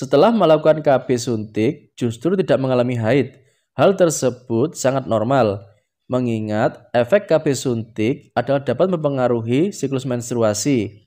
Setelah melakukan KB suntik, justru tidak mengalami haid. Hal tersebut sangat normal, mengingat efek KB suntik adalah dapat mempengaruhi siklus menstruasi.